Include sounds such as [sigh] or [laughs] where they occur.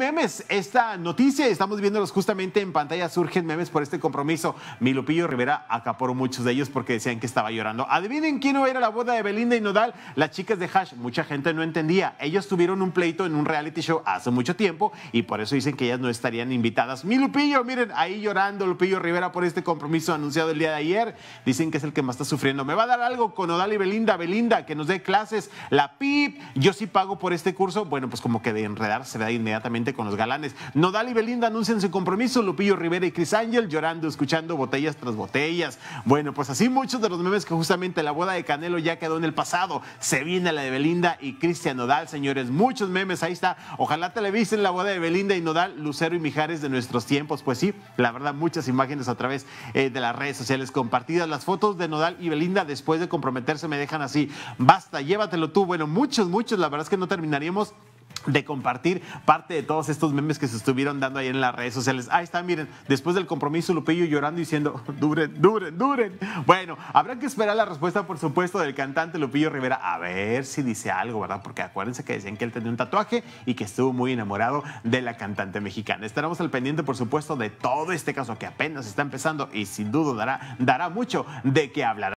Memes, esta noticia, estamos viéndolos justamente en pantalla, surgen memes por este compromiso. Mi Lupillo Rivera acaparó muchos de ellos porque decían que estaba llorando. Adivinen quién no era la boda de Belinda y Nodal, las chicas de Hash. Mucha gente no entendía. Ellos tuvieron un pleito en un reality show hace mucho tiempo y por eso dicen que ellas no estarían invitadas. Mi Lupillo, miren, ahí llorando Lupillo Rivera por este compromiso anunciado el día de ayer. Dicen que es el que más está sufriendo. Me va a dar algo con Nodal y Belinda, Belinda, que nos dé clases, la PIP, yo sí pago por este curso. Bueno, pues como que de enredar se ve inmediatamente con los galanes. Nodal y Belinda anuncian su compromiso, Lupillo Rivera y Chris Ángel llorando, escuchando botellas tras botellas. Bueno, pues así muchos de los memes que justamente la boda de Canelo ya quedó en el pasado. Se viene la de Belinda y Cristian Nodal, señores. Muchos memes, ahí está. Ojalá televisen la boda de Belinda y Nodal, Lucero y Mijares de nuestros tiempos. Pues sí, la verdad, muchas imágenes a través eh, de las redes sociales compartidas. Las fotos de Nodal y Belinda después de comprometerse me dejan así. Basta, llévatelo tú. Bueno, muchos, muchos, la verdad es que no terminaríamos de compartir parte de todos estos memes que se estuvieron dando ahí en las redes sociales. Ahí está, miren, después del compromiso Lupillo llorando diciendo, [laughs] duren, duren, duren. Bueno, habrá que esperar la respuesta, por supuesto, del cantante Lupillo Rivera, a ver si dice algo, ¿verdad? Porque acuérdense que decían que él tenía un tatuaje y que estuvo muy enamorado de la cantante mexicana. Estaremos al pendiente, por supuesto, de todo este caso que apenas está empezando y sin duda dará, dará mucho de qué hablar.